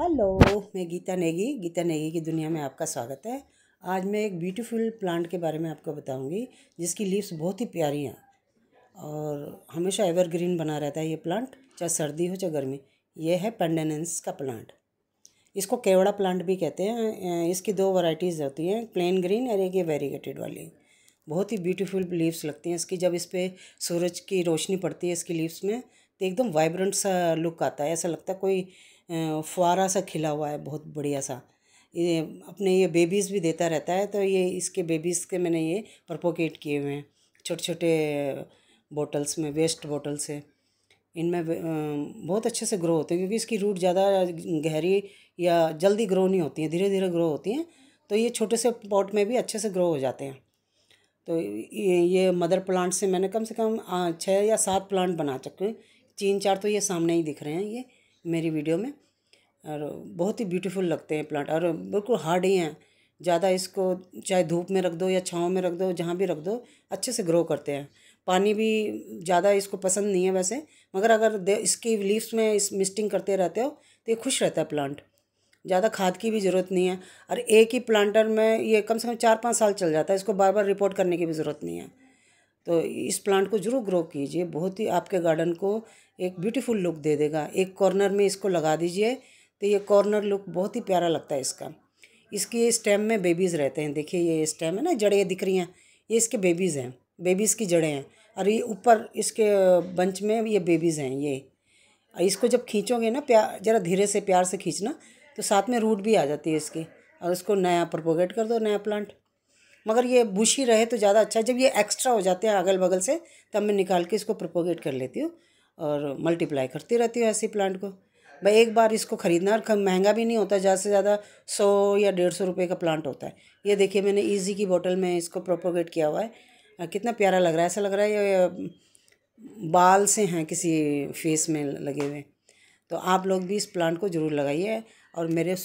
hello मैं गीता नेगी गीता नेगी की दुनिया में आपका स्वागत है आज मैं एक ब्यूटीफुल प्लांट के बारे में आपको बताऊंगी जिसकी लीव्स बहुत ही प्यारी हैं और हमेशा एवरग्रीन बना रहता है ये प्लांट चाहे सर्दी हो चाहे गर्मी ये है पेंडेनेंस का प्लांट इसको केवड़ा प्लांट भी कहते हैं अं, इसकी दो वराइटीज़ होती हैं प्लेन ग्रीन और एक ये वेरीगेटेड वाली बहुत ही ब्यूटीफुल लीव्स लगती हैं इसकी जब इस पर सूरज की रोशनी पड़ती है इसकी लीव्स में तो एकदम वाइब्रेंट सा लुक आता है ऐसा लगता है कोई फुहारा सा खिला हुआ है बहुत बढ़िया सा ये अपने ये बेबीज़ भी देता रहता है तो ये इसके बेबीज़ के मैंने ये प्रपोकेट किए हुए हैं छोटे छोटे बोटल्स में वेस्ट बोटल से इनमें बहुत अच्छे से ग्रो होते हैं क्योंकि इसकी रूट ज़्यादा गहरी या जल्दी ग्रो नहीं होती हैं धीरे धीरे ग्रो होती हैं तो ये छोटे से पॉट में भी अच्छे से ग्रो हो जाते हैं तो ये, ये मदर प्लांट से मैंने कम से कम छः या सात प्लांट बना चुके हैं तीन चार तो ये सामने ही दिख रहे हैं ये मेरी वीडियो में और बहुत ही ब्यूटीफुल लगते हैं प्लांट और बिल्कुल हार्ड ही हैं ज़्यादा इसको चाहे धूप में रख दो या छाँव में रख दो जहाँ भी रख दो अच्छे से ग्रो करते हैं पानी भी ज़्यादा इसको पसंद नहीं है वैसे मगर अगर इसकी लीव्स में इस मिस्टिंग करते रहते हो तो ये खुश रहता है प्लांट ज़्यादा खाद की भी ज़रूरत नहीं है और एक ही प्लांटर में ये कम से कम चार पाँच साल चल जाता है इसको बार बार रिपोर्ट करने की भी ज़रूरत नहीं है तो इस प्लांट को ज़रूर ग्रो कीजिए बहुत ही आपके गार्डन को एक ब्यूटीफुल लुक दे देगा एक कॉर्नर में इसको लगा दीजिए तो ये कॉर्नर लुक बहुत ही प्यारा लगता है इसका इसके स्टेम में बेबीज़ रहते हैं देखिए ये स्टेम है ना जड़ें दिख रही हैं ये इसके बेबीज़ हैं बेबीज़ की जड़ें हैं और ये ऊपर इसके बंच में ये बेबीज़ हैं ये इसको जब खींचोगे ना प्यार ज़रा धीरे से प्यार से खींचना तो साथ में रूट भी आ जाती है इसकी और इसको नया प्रपोगेट कर दो नया प्लांट मगर ये बुशी रहे तो ज़्यादा अच्छा जब ये एक्स्ट्रा हो जाते हैं अगल बगल से तब मैं निकाल के इसको प्रोपोगेट कर लेती हूँ और मल्टीप्लाई करती रहती हूँ ऐसे प्लांट को भाई एक बार इसको ख़रीदना और महंगा भी नहीं होता ज़्यादा से ज़्यादा सौ या डेढ़ सौ रुपये का प्लांट होता है ये देखिए मैंने ईजी की बोतल में इसको प्रोपोगेट किया हुआ है कितना प्यारा लग रहा है ऐसा लग रहा है ये बाल से हैं किसी फेस में लगे हुए तो आप लोग भी इस प्लांट को ज़रूर लगाइए और मेरे